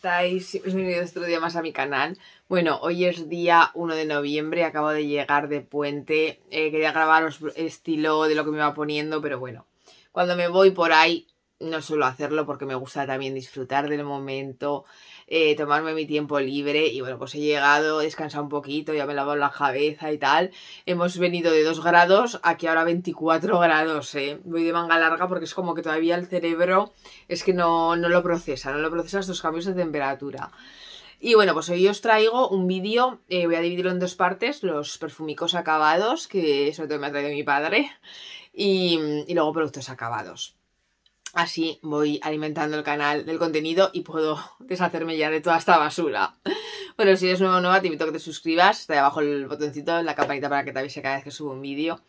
estáis? Bienvenidos otro día más a mi canal. Bueno, hoy es día 1 de noviembre, acabo de llegar de puente. Eh, quería grabaros estilo de lo que me va poniendo, pero bueno, cuando me voy por ahí no suelo hacerlo porque me gusta también disfrutar del momento, eh, tomarme mi tiempo libre y bueno, pues he llegado, he descansado un poquito, ya me he lavado la cabeza y tal. Hemos venido de 2 grados aquí ahora 24 grados, ¿eh? Voy de manga larga porque es como que todavía el cerebro es que no, no lo procesa, no lo procesa estos cambios de temperatura. Y bueno, pues hoy os traigo un vídeo, eh, voy a dividirlo en dos partes, los perfumicos acabados, que sobre todo me ha traído mi padre, y, y luego productos acabados. Así voy alimentando el canal del contenido y puedo deshacerme ya de toda esta basura. Bueno, si eres nuevo o nueva, te invito a que te suscribas. Está ahí abajo el botoncito, la campanita para que te avise cada vez que subo un vídeo.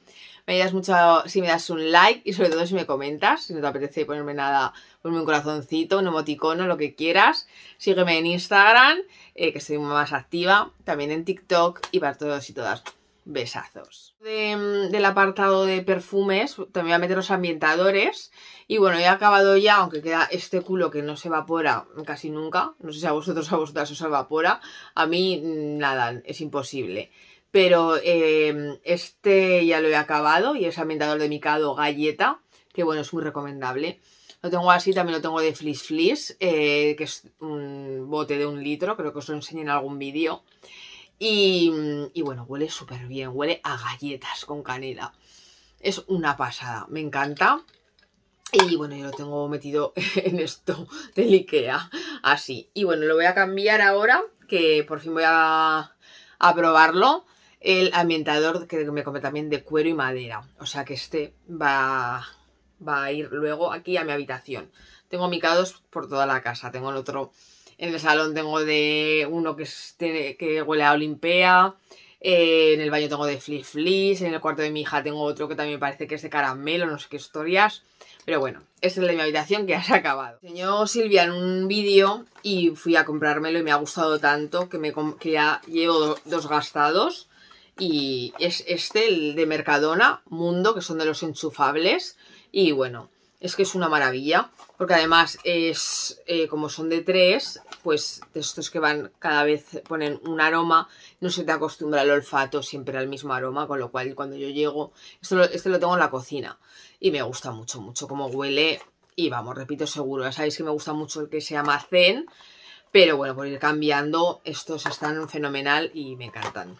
Me ayudas mucho si me das un like y sobre todo si me comentas. Si no te apetece ponerme nada, ponme un corazoncito, un emoticono, lo que quieras. Sígueme en Instagram, eh, que soy más activa. También en TikTok y para todos y todas besazos. Mm, del apartado de perfumes, también voy a meter los ambientadores. Y bueno, he acabado ya, aunque queda este culo que no se evapora casi nunca. No sé si a vosotros a vosotras os evapora. A mí, mm, nada, es imposible. Pero em, este ya lo he acabado y es ambientador de Mikado Galleta, que bueno, es muy recomendable. Lo tengo así, también lo tengo de Flis Flis, eh, que es un bote de un litro, creo que os lo enseñé en algún vídeo. Mm, y, bueno, huele súper bien, huele a galletas con canela. Es una pasada, me encanta. Y bueno, yo lo tengo metido en esto de Ikea, así. Y bueno, lo voy a cambiar ahora, que por fin voy a, probarlo. El ambientador que me compré también de cuero y madera. O sea que este va, va a ir luego aquí a mi habitación. Tengo micados por toda la casa. Tengo el otro en el salón tengo de uno que, que huele a Olimpea. Eh, en el baño tengo de Flip Flis. En el cuarto de mi hija tengo otro que también parece que es de caramelo, no sé qué historias. Pero bueno, es el de mi habitación que ya se ha acabado. Enseñó Silvia en un vídeo y fui a comprármelo y me ha gustado tanto que, me, que ya llevo dos gastados. Y es este, el de Mercadona, Mundo, que son de los enchufables. Y bueno, es que es una maravilla, porque además es eh, como son de tres, pues de estos que van cada vez ponen un aroma, no se te acostumbra el olfato siempre al mismo aroma, con lo cual cuando yo llego, esto lo, este lo tengo en la cocina y me gusta mucho, mucho como huele y vamos, repito seguro, ya sabéis que me gusta mucho el que se llama pero bueno, por ir cambiando, estos están fenomenal y me encantan.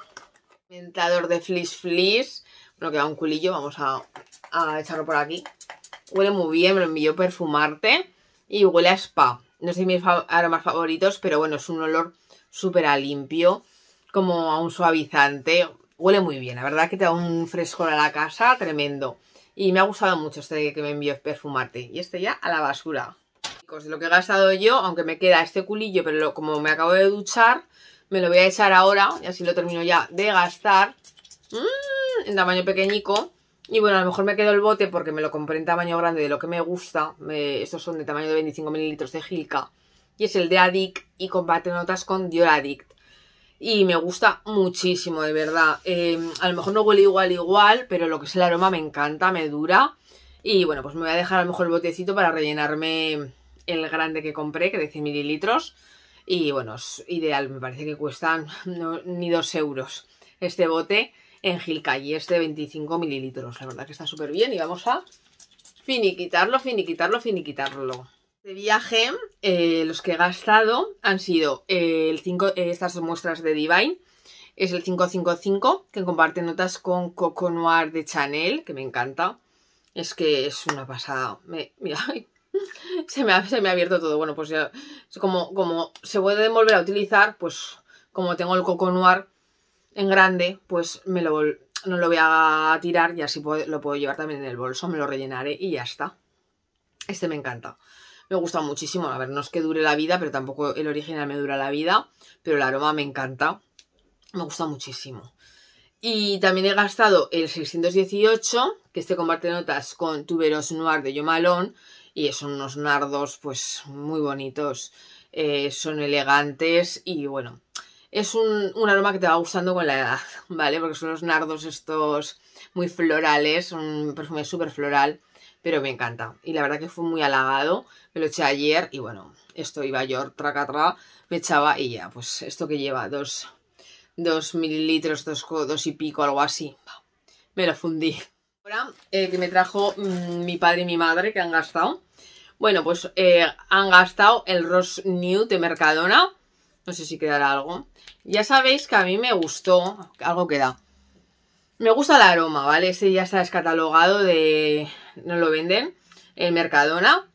Mentador de Flis Flis, bueno, queda un culillo, vamos a, a echarlo por aquí. Huele muy bien, me lo envió perfumarte. Y huele a spa. No sé mis aromas favoritos, pero bueno, es un olor súper a limpio. Como a un suavizante. Huele muy bien. La verdad que te da un frescor a la casa tremendo. Y me ha gustado mucho este que me envió perfumarte. Y este ya a la basura. Chicos, lo que he gastado yo, aunque me queda este culillo, pero como me acabo de duchar, me lo voy a echar ahora. Y así lo termino ya de gastar. Mm, en tamaño pequeñico. Y bueno, a lo mejor me quedo el bote porque me lo compré en tamaño grande de lo que me gusta. estos son de tamaño de 25 mililitros de Gilka. Y es el de Addict y comparte notas con Dior Addict. Y me gusta muchísimo, de verdad. Eh, a lo mejor no huele igual igual, pero lo que es el aroma me encanta, me dura. Y bueno, pues me voy a dejar a lo mejor el botecito para rellenarme el grande que compré, que de 100 mililitros. Y bueno, es ideal, me parece que cuestan ni dos euros este bote en Gilcay este es de 25 mililitros. La verdad que está súper bien y vamos a finiquitarlo, finiquitarlo, finiquitarlo. De viaje, eh, los que he gastado han sido eh, el eh, estas muestras de Divine, es el 555, que comparte notas con Coco Noir de Chanel, que me encanta. Es que es una pasada. se me, ha, abierto todo. Bueno, pues ya, como, como se puede volver a utilizar, pues como tengo el Coco Noir, en grande, pues me lo, no lo voy a tirar y así lo puedo llevar también en el bolso, me lo rellenaré y ya está. Este me encanta. Me gusta muchísimo. A ver, no es que dure la vida, pero tampoco el original me dura la vida. Pero el aroma me encanta. Me gusta muchísimo. Y también he gastado el 618, que este comparte notas con tuberos noir de Yomalón. Y son unos nardos, pues, muy bonitos. Eh, son elegantes y, bueno, es un, aroma que te va gustando con la edad, ¿vale? Porque son los nardos estos muy florales, un perfume súper floral, pero me encanta. Y la verdad que fue muy halagado, me lo eché ayer y bueno, esto iba yo, traca, tra, me echaba y ya, pues esto que lleva, dos, dos mililitros, dos, dos y pico, algo así, me lo fundí. Ahora, eh, que me trajo mm, mi padre y mi madre, que han gastado. Bueno, pues eh, han gastado el Rose New de Mercadona. No sé si quedará algo. Ya sabéis que a mí me gustó. Algo queda. Me gusta el aroma, ¿vale? ese ya está descatalogado de... No lo venden. En Mercadona.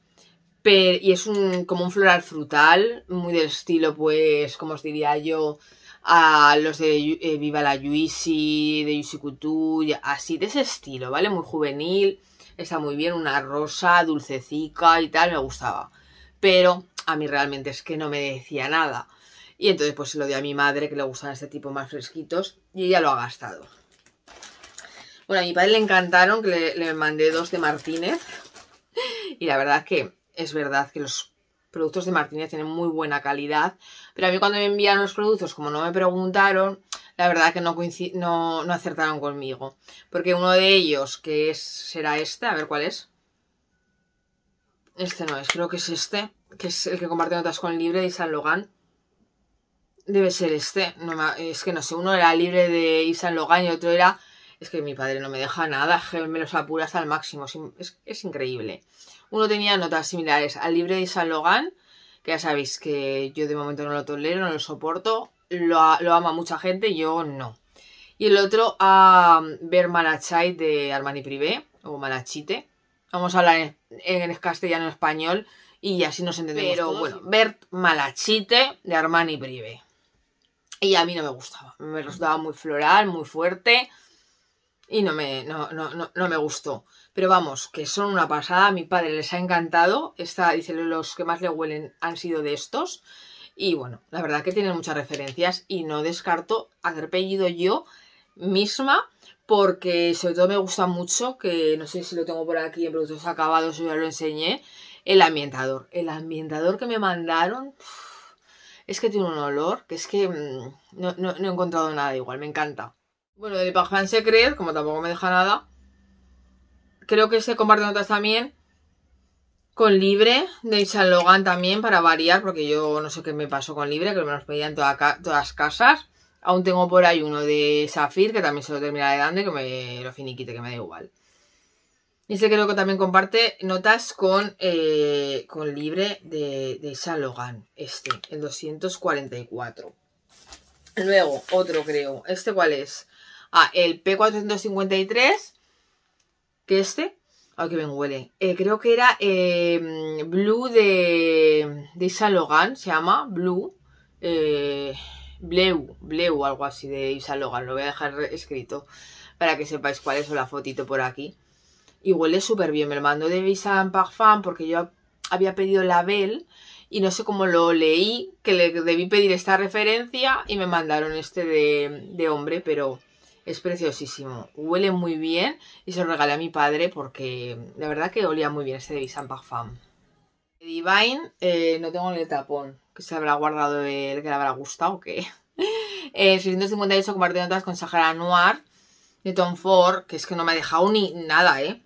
Pero, y es un, como un floral frutal. Muy del estilo, pues, como os diría yo, a los de eh, Viva la Juicy, de Juicy Couture, así de ese estilo, ¿vale? Muy juvenil, está muy bien, una rosa dulcecica y tal, me gustaba. Pero a mí realmente es que no me decía nada. Y entonces pues se lo di a mi madre, que le gustan este tipo más fresquitos, y ella lo ha gastado. Bueno, a mi padre le encantaron, que le, mandé dos de Martínez. Y la verdad que es verdad que los productos de Martínez tienen muy buena calidad, pero a mí cuando me enviaron los productos, como no me preguntaron, la verdad que no, no, acertaron conmigo. Porque uno de ellos, que es, será este, a ver cuál es. Este no es, creo que es este, que es el que comparte notas con Libre y San Logan. Debe ser este. es que no sé, uno era libre de Yves Logan y otro era. Es que mi padre no me deja nada, me los apura hasta el máximo. Es, increíble. Uno tenía notas similares al libre de Yves Logan, que ya sabéis que yo de momento no lo tolero, no lo soporto. Lo, ama mucha gente, yo no. Y el otro a Ver Malachite de Armani Privé o Malachite, Vamos a hablar en, castellano español y así nos entendemos. Pero bueno, Bert Malachite de Armani Privé. Y a mí no me gustaba. Me resultaba muy floral, muy fuerte. Y no me, no, me gustó. Pero vamos, que son una pasada. A mi padre les ha encantado. Esta, dice, los que más le huelen han sido de estos. Y bueno, la verdad que tienen muchas referencias. Y no descarto hacer pedido yo misma. Porque sobre todo me gusta mucho, que no sé si lo tengo por aquí en productos acabados, yo ya lo enseñé, el ambientador. El ambientador que me mandaron... Es que tiene un olor que es que mm, no, he encontrado nada igual, me encanta. Bueno, de se Secret, como tampoco me deja nada, creo que se comparte notas también con Libre, de Saint Logan también, para variar, porque yo no sé qué me pasó con Libre, que me los pedían todas todas casas. Aún tengo por ahí uno de Safir, que también se lo terminaré dando y que me lo finiquite, que me da igual. Este creo que también comparte notas con, eh, con Libre de, de este, el 244. Luego, otro creo. ¿Este cuál es? Ah, el P453, que este. Ay, que me huele. Eh, creo que era em, Blue de, de se llama Blue. Eh, Bleu, Bleu, algo así de salogan lo voy a dejar escrito para que sepáis cuál es la fotito por aquí y huele súper bien. Me lo mandó de Visan Parfum porque yo había pedido la Label y no sé cómo lo leí, que le debí pedir esta referencia y me mandaron este de, hombre, pero es preciosísimo. Huele muy bien y se lo regalé a mi padre porque la verdad que olía muy bien este de Visan Parfum. Divine, eh, no tengo el tapón, que se habrá guardado el que le habrá gustado o qué. Eh, 658 compartiendo notas con Sahara Noir de Tom Ford, que es que no me ha dejado ni nada, ¿eh?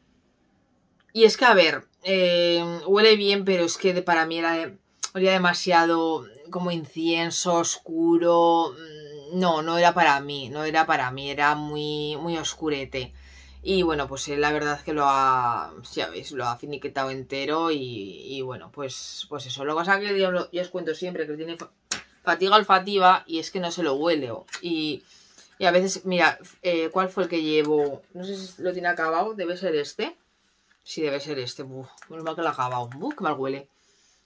Y es que, a ver, eh, huele bien, pero es que para mí era olía demasiado como incienso oscuro. Mm, no, no era para mí, no era para mí, era muy, muy oscurete. Y bueno, pues la verdad es que lo ha, lo ha finiquetado entero y, bueno, pues, pues eso. Lo que pasa que yo, os cuento siempre que tiene fatiga olfativa y es que no se lo huele. Y, a veces, mira, eh, ¿cuál fue el que llevo? No sé si lo tiene acabado, debe ser este si debe ser este. Uf, mal que lo ha acabado. que mal huele.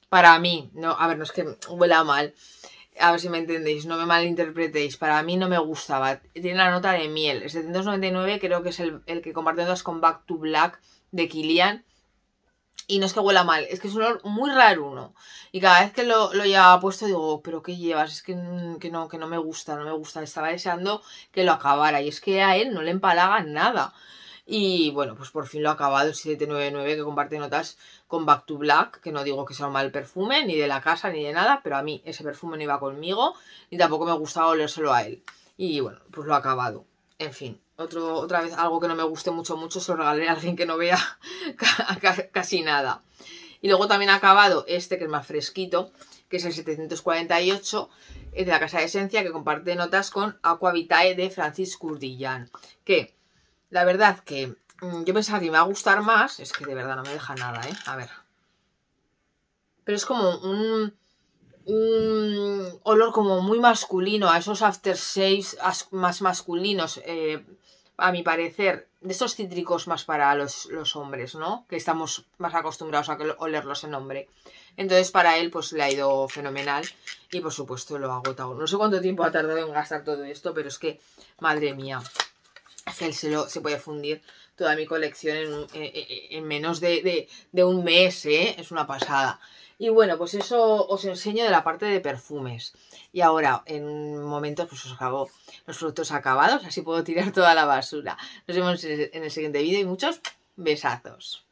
Para mí, no, a ver, no es que huela mal. A ver si me entendéis, no me malinterpretéis. Para mí no me gustaba. Tiene la nota de miel. El 799 creo que es el, que compartió dos con Back to Black de Kilian. Y no es que huela mal, es que es un olor muy raro uno. Y cada vez que lo, lo llevaba puesto digo, oh, pero ¿qué llevas? Es que, mm, que, no, que no me gusta, no me gusta. Estaba deseando que lo acabara. Y es que a él no le empalaga nada. Y bueno, pues por fin lo ha acabado el 799 que comparte notas con Back to Black, que no digo que sea un mal perfume, ni de la casa, ni de nada, pero a mí ese perfume no iba conmigo, ni tampoco me gustaba olérselo a él. Y bueno, pues lo ha acabado. En fin, otro, otra vez algo que no me guste mucho, mucho, se lo regalaré a alguien que no vea casi nada. Y luego también ha acabado este, que es más fresquito, que es el 748 de la Casa de Esencia, que comparte notas con Aqua Vitae de Francis Curdillan, que la verdad que mm, yo pensaba que me va a gustar más. Es que de verdad no me deja nada, ¿eh? A ver. Pero es como un, un olor como muy masculino. A esos aftershaves más masculinos. Eh, a mi parecer, de esos cítricos más para los, los, hombres, ¿no? Que estamos más acostumbrados a olerlos en hombre. Entonces, para él, pues le ha ido fenomenal. Y por supuesto, lo ha agotado. No sé cuánto tiempo ha tardado en gastar todo esto, pero es que, madre mía se puede fundir toda mi colección en, menos de, un mes, ¿eh? es una pasada. Y bueno, pues eso os enseño de la parte de perfumes. Y ahora, en momento pues os acabo los productos acabados, así puedo tirar toda la basura. Nos vemos en el siguiente vídeo y muchos besazos.